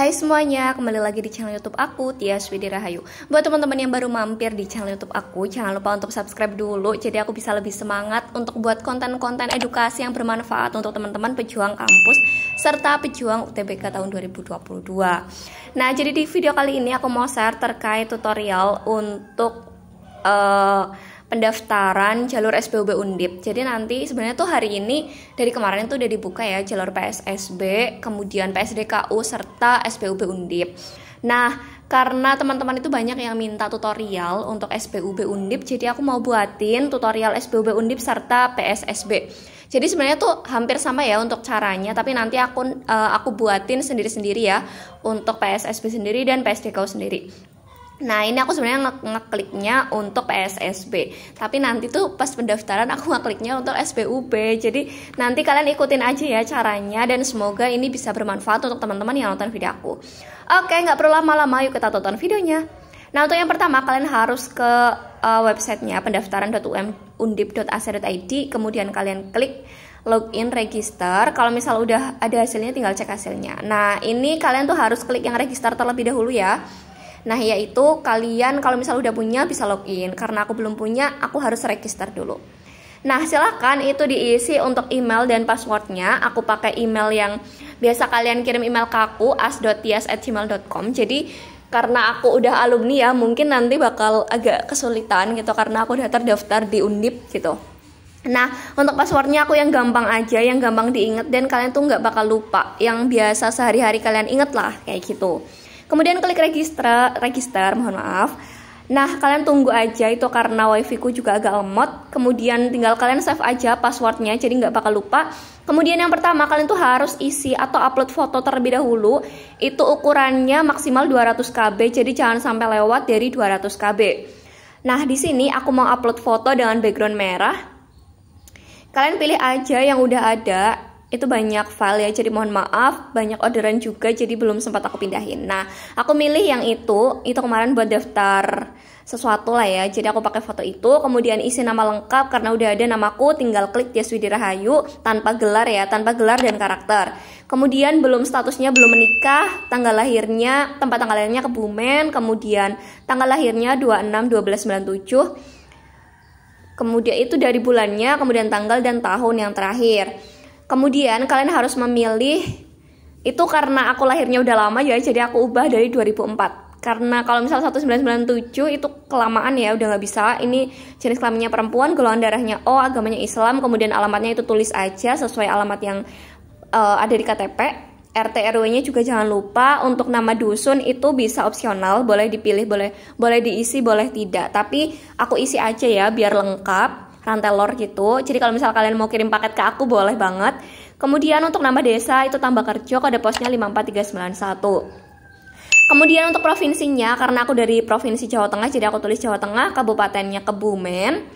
Hai semuanya, kembali lagi di channel YouTube aku, Tia Tias Rahayu. Buat teman-teman yang baru mampir di channel YouTube aku, jangan lupa untuk subscribe dulu jadi aku bisa lebih semangat untuk buat konten-konten edukasi yang bermanfaat untuk teman-teman pejuang kampus serta pejuang UTBK tahun 2022. Nah, jadi di video kali ini aku mau share terkait tutorial untuk uh, pendaftaran jalur SPUB Undip. Jadi nanti sebenarnya tuh hari ini dari kemarin tuh udah dibuka ya jalur PSSB, kemudian PSDKU serta SPUB Undip. Nah, karena teman-teman itu banyak yang minta tutorial untuk SPUB Undip, jadi aku mau buatin tutorial SPUB Undip serta PSSB. Jadi sebenarnya tuh hampir sama ya untuk caranya, tapi nanti aku uh, aku buatin sendiri-sendiri ya untuk PSSB sendiri dan PSDKU sendiri. Nah ini aku sebenarnya nge untuk PSSB Tapi nanti tuh pas pendaftaran aku ngekliknya untuk SBUB Jadi nanti kalian ikutin aja ya caranya Dan semoga ini bisa bermanfaat untuk teman-teman yang nonton video aku Oke nggak perlu lama-lama yuk kita tonton videonya Nah untuk yang pertama kalian harus ke uh, websitenya pendaftaran.umundip.ac.id Kemudian kalian klik login register kalau misal udah ada hasilnya tinggal cek hasilnya Nah ini kalian tuh harus klik yang register terlebih dahulu ya Nah, yaitu kalian kalau misal udah punya bisa login. Karena aku belum punya, aku harus register dulu. Nah, silakan itu diisi untuk email dan passwordnya. Aku pakai email yang biasa kalian kirim email ke aku as.tias@gmail.com. Jadi karena aku udah alumni ya, mungkin nanti bakal agak kesulitan gitu karena aku udah terdaftar di Undip gitu. Nah, untuk passwordnya aku yang gampang aja, yang gampang diinget dan kalian tuh nggak bakal lupa. Yang biasa sehari-hari kalian inget lah, kayak gitu. Kemudian klik register, register, mohon maaf. Nah, kalian tunggu aja itu karena wifi ku juga agak lemot. Kemudian tinggal kalian save aja passwordnya, jadi nggak bakal lupa. Kemudian yang pertama, kalian tuh harus isi atau upload foto terlebih dahulu. Itu ukurannya maksimal 200 KB, jadi jangan sampai lewat dari 200 KB. Nah, di sini aku mau upload foto dengan background merah. Kalian pilih aja yang udah ada itu banyak file ya jadi mohon maaf banyak orderan juga jadi belum sempat aku pindahin nah aku milih yang itu itu kemarin buat daftar sesuatu lah ya jadi aku pakai foto itu kemudian isi nama lengkap karena udah ada namaku tinggal klik Yaswidi Rahayu tanpa gelar ya tanpa gelar dan karakter kemudian belum statusnya belum menikah tanggal lahirnya tempat tanggal lahirnya Kebumen kemudian tanggal lahirnya 26 12 97 kemudian itu dari bulannya kemudian tanggal dan tahun yang terakhir Kemudian kalian harus memilih itu karena aku lahirnya udah lama ya, jadi aku ubah dari 2004. Karena kalau misal 1997 itu kelamaan ya, udah nggak bisa. Ini jenis kelaminnya perempuan, golongan darahnya O, agamanya Islam, kemudian alamatnya itu tulis aja sesuai alamat yang uh, ada di KTP. RT RW-nya juga jangan lupa untuk nama dusun itu bisa opsional, boleh dipilih, boleh boleh diisi, boleh tidak. Tapi aku isi aja ya biar lengkap rantai lor gitu. Jadi kalau misal kalian mau kirim paket ke aku boleh banget. Kemudian untuk nama desa itu tambah kerja kode posnya 54391. Kemudian untuk provinsinya karena aku dari provinsi Jawa Tengah jadi aku tulis Jawa Tengah, kabupatennya Kebumen.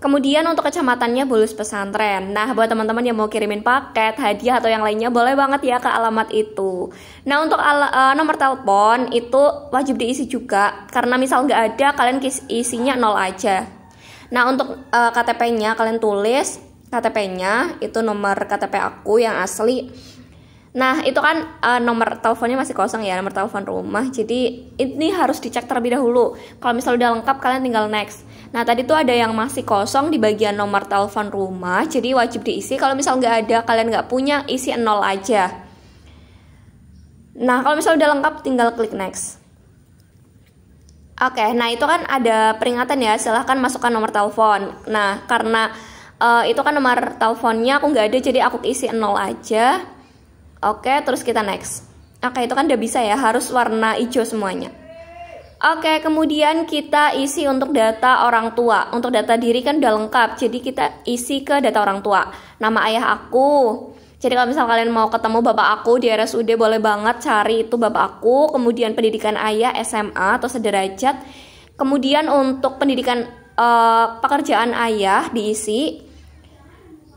Kemudian untuk kecamatannya Bulus Pesantren. Nah, buat teman-teman yang mau kirimin paket, hadiah atau yang lainnya boleh banget ya ke alamat itu. Nah, untuk ala, uh, nomor telepon itu wajib diisi juga karena misal nggak ada kalian isinya nol aja. Nah, untuk uh, eh, KTP-nya kalian tulis KTP-nya itu nomor KTP aku yang asli. Nah, itu kan uh, nomor teleponnya masih kosong ya, nomor telepon rumah. Jadi, ini harus dicek terlebih dahulu. Kalau misalnya udah lengkap, kalian tinggal next. Nah, tadi tuh ada yang masih kosong di bagian nomor telepon rumah, jadi wajib diisi. Kalau misalnya nggak ada, kalian nggak punya, isi nol aja. Nah, kalau misalnya udah lengkap, tinggal klik next. Oke, okay, nah itu kan ada peringatan ya, silahkan masukkan nomor telepon. Nah, karena uh, itu kan nomor teleponnya aku nggak ada, jadi aku isi nol aja. Oke, okay, terus kita next. Oke, okay, itu kan udah bisa ya, harus warna hijau semuanya. Oke, kemudian kita isi untuk data orang tua. Untuk data diri kan udah lengkap, jadi kita isi ke data orang tua. Nama ayah aku, jadi kalau misal kalian mau ketemu bapak aku di RSUD boleh banget cari itu bapak aku, kemudian pendidikan ayah SMA atau sederajat. Kemudian untuk pendidikan uh, pekerjaan ayah diisi.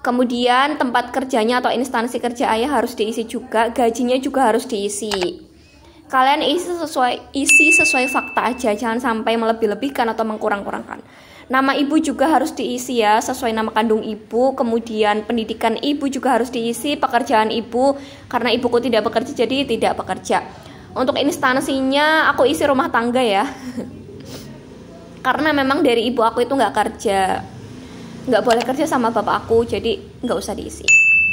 Kemudian tempat kerjanya atau instansi kerja ayah harus diisi juga, gajinya juga harus diisi. Kalian isi sesuai isi sesuai fakta aja, jangan sampai melebih-lebihkan atau mengkurang-kurangkan. Nama ibu juga harus diisi ya, sesuai nama kandung ibu. Kemudian pendidikan ibu juga harus diisi, pekerjaan ibu karena ibuku tidak bekerja jadi tidak bekerja. Untuk instansinya aku isi rumah tangga ya. karena memang dari ibu aku itu nggak kerja, nggak boleh kerja sama bapak aku, jadi nggak usah diisi.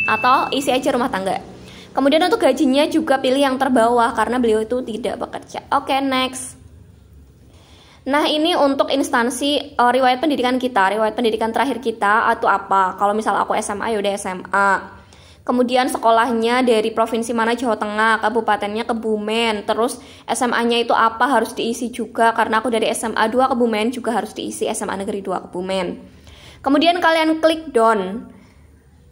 Atau isi aja rumah tangga. Kemudian untuk gajinya juga pilih yang terbawah karena beliau itu tidak bekerja. Oke, okay, next. Nah ini untuk instansi uh, riwayat pendidikan kita, riwayat pendidikan terakhir kita atau apa? Kalau misal aku SMA yaudah SMA. Kemudian sekolahnya dari provinsi mana Jawa Tengah, kabupatennya Kebumen, terus SMA-nya itu apa harus diisi juga karena aku dari SMA 2 Kebumen juga harus diisi SMA Negeri 2 Kebumen. Kemudian kalian klik down.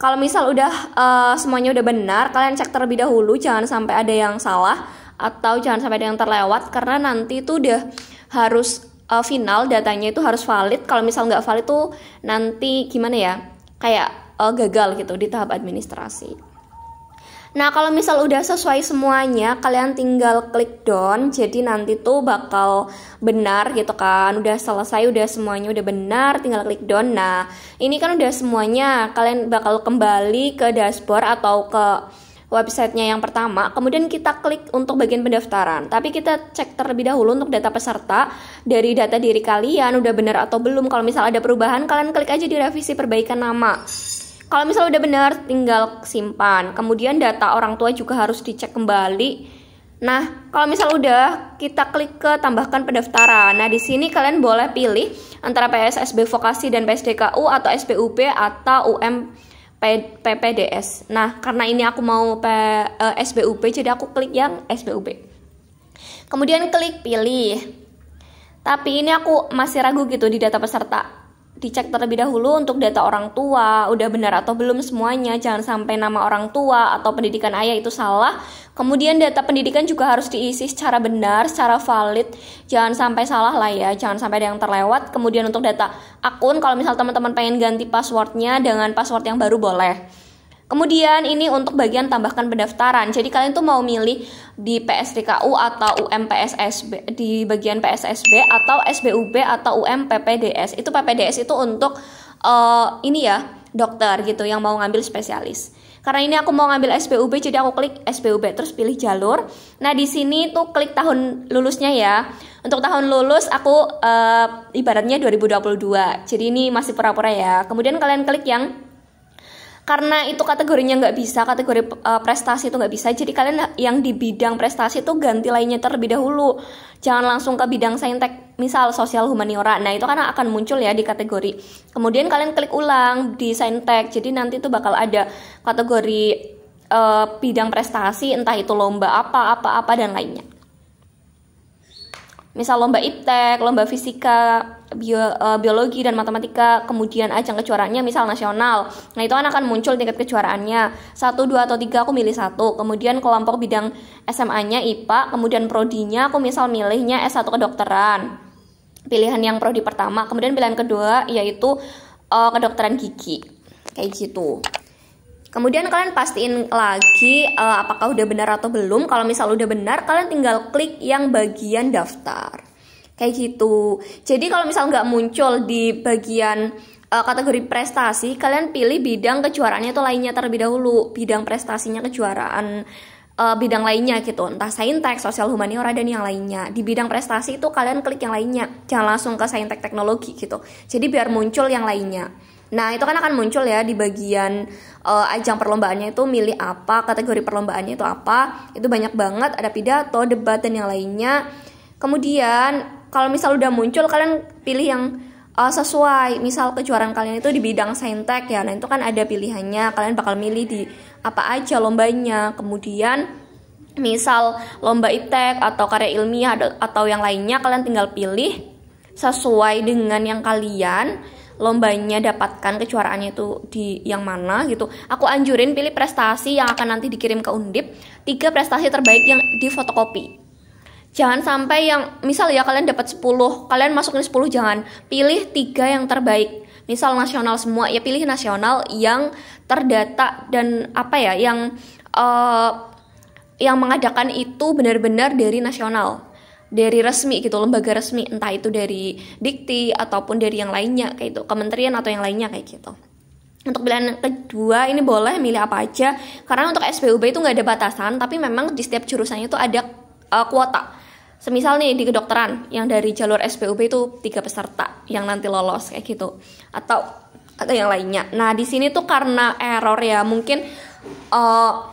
Kalau misal udah uh, semuanya udah benar, kalian cek terlebih dahulu jangan sampai ada yang salah atau jangan sampai ada yang terlewat karena nanti itu udah harus uh, final datanya itu harus valid kalau misal nggak valid tuh nanti gimana ya kayak uh, gagal gitu di tahap administrasi nah kalau misal udah sesuai semuanya kalian tinggal klik down jadi nanti tuh bakal benar gitu kan udah selesai udah semuanya udah benar tinggal klik down nah ini kan udah semuanya kalian bakal kembali ke dashboard atau ke websitenya yang pertama, kemudian kita klik untuk bagian pendaftaran. Tapi kita cek terlebih dahulu untuk data peserta dari data diri kalian udah benar atau belum. Kalau misal ada perubahan, kalian klik aja di revisi perbaikan nama. Kalau misal udah benar, tinggal simpan. Kemudian data orang tua juga harus dicek kembali. Nah, kalau misal udah, kita klik ke tambahkan pendaftaran. Nah, di sini kalian boleh pilih antara PSSB Vokasi dan PSDKU atau SPUP atau UM PPDS. Nah, karena ini aku mau P, uh, eh, SBUP, jadi aku klik yang SBUP. Kemudian klik pilih. Tapi ini aku masih ragu gitu di data peserta dicek terlebih dahulu untuk data orang tua, udah benar atau belum semuanya, jangan sampai nama orang tua atau pendidikan ayah itu salah. Kemudian data pendidikan juga harus diisi secara benar, secara valid, jangan sampai salah lah ya, jangan sampai ada yang terlewat. Kemudian untuk data akun, kalau misal teman-teman pengen ganti passwordnya dengan password yang baru boleh. Kemudian ini untuk bagian tambahkan pendaftaran. Jadi kalian tuh mau milih di PSDKU atau UMPSSB di bagian PSSB atau SBUB atau UMPPDS. Itu PPDS itu untuk uh, ini ya, dokter gitu yang mau ngambil spesialis. Karena ini aku mau ngambil SBUB, jadi aku klik SBUB terus pilih jalur. Nah, di sini tuh klik tahun lulusnya ya. Untuk tahun lulus aku uh, ibaratnya 2022. Jadi ini masih pura-pura ya. Kemudian kalian klik yang karena itu kategorinya nggak bisa kategori uh, prestasi itu nggak bisa jadi kalian yang di bidang prestasi itu ganti lainnya terlebih dahulu jangan langsung ke bidang saintek misal sosial humaniora nah itu karena akan muncul ya di kategori kemudian kalian klik ulang di saintek jadi nanti itu bakal ada kategori uh, bidang prestasi entah itu lomba apa apa apa dan lainnya misal lomba iptek, lomba fisika, bio, uh, biologi dan matematika, kemudian ajang kejuaraannya misal nasional. Nah, itu kan akan muncul tingkat kejuaraannya. Satu, dua atau tiga aku milih satu. Kemudian kelompok bidang SMA-nya IPA, kemudian prodi nya aku misal milihnya S1 kedokteran. Pilihan yang prodi pertama, kemudian pilihan kedua yaitu uh, kedokteran gigi. Kayak gitu. Kemudian kalian pastiin lagi uh, apakah udah benar atau belum. Kalau misal udah benar, kalian tinggal klik yang bagian daftar. Kayak gitu. Jadi kalau misal nggak muncul di bagian uh, kategori prestasi, kalian pilih bidang kejuaraannya atau lainnya terlebih dahulu. Bidang prestasinya kejuaraan uh, bidang lainnya gitu entah saintek sosial humaniora dan yang lainnya di bidang prestasi itu kalian klik yang lainnya jangan langsung ke saintek teknologi gitu jadi biar muncul yang lainnya Nah, itu kan akan muncul ya di bagian uh, ajang perlombaannya itu milih apa, kategori perlombaannya itu apa. Itu banyak banget, ada pidato, debat dan yang lainnya. Kemudian kalau misal udah muncul kalian pilih yang uh, sesuai. Misal kejuaraan kalian itu di bidang saintek ya. Nah, itu kan ada pilihannya. Kalian bakal milih di apa aja lombanya. Kemudian misal lomba itek atau karya ilmiah atau yang lainnya kalian tinggal pilih sesuai dengan yang kalian lombanya dapatkan kejuaraannya itu di yang mana gitu aku anjurin pilih prestasi yang akan nanti dikirim ke undip tiga prestasi terbaik yang difotokopi jangan sampai yang misal ya kalian dapat 10 kalian masukin 10 jangan pilih tiga yang terbaik misal nasional semua ya pilih nasional yang terdata dan apa ya yang uh, yang mengadakan itu benar-benar dari nasional dari resmi gitu lembaga resmi entah itu dari dikti ataupun dari yang lainnya kayak itu kementerian atau yang lainnya kayak gitu untuk pilihan kedua ini boleh milih apa aja karena untuk SPUB itu nggak ada batasan tapi memang di setiap jurusannya itu ada uh, kuota semisal nih di kedokteran yang dari jalur SPUB itu tiga peserta yang nanti lolos kayak gitu atau atau yang lainnya nah di sini tuh karena error ya mungkin uh,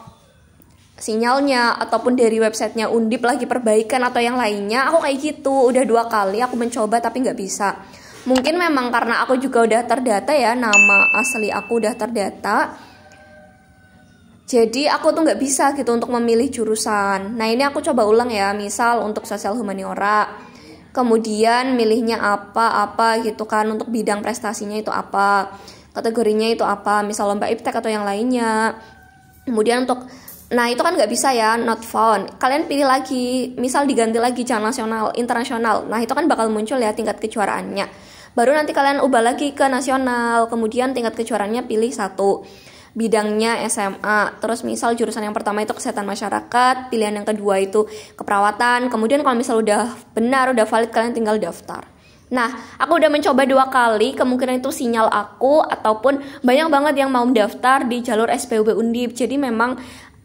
sinyalnya ataupun dari websitenya undip lagi perbaikan atau yang lainnya aku kayak gitu udah dua kali aku mencoba tapi nggak bisa mungkin memang karena aku juga udah terdata ya nama asli aku udah terdata jadi aku tuh nggak bisa gitu untuk memilih jurusan nah ini aku coba ulang ya misal untuk sosial humaniora kemudian milihnya apa-apa gitu kan untuk bidang prestasinya itu apa kategorinya itu apa misal lomba iptek atau yang lainnya kemudian untuk Nah itu kan nggak bisa ya not found. Kalian pilih lagi, misal diganti lagi channel nasional, internasional. Nah itu kan bakal muncul ya tingkat kejuaraannya. Baru nanti kalian ubah lagi ke nasional, kemudian tingkat kejuaraannya pilih satu bidangnya SMA. Terus misal jurusan yang pertama itu kesehatan masyarakat, pilihan yang kedua itu keperawatan. Kemudian kalau misal udah benar, udah valid kalian tinggal daftar. Nah, aku udah mencoba dua kali, kemungkinan itu sinyal aku ataupun banyak banget yang mau daftar di jalur SPUB Undip. Jadi memang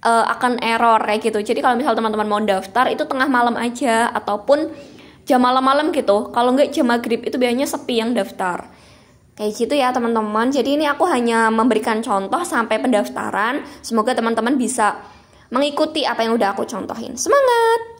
uh, akan error kayak gitu. Jadi kalau misal teman-teman mau daftar itu tengah malam aja ataupun jam malam-malam gitu. Kalau nggak jam maghrib itu biasanya sepi yang daftar. Kayak gitu ya teman-teman. Jadi ini aku hanya memberikan contoh sampai pendaftaran. Semoga teman-teman bisa mengikuti apa yang udah aku contohin. Semangat!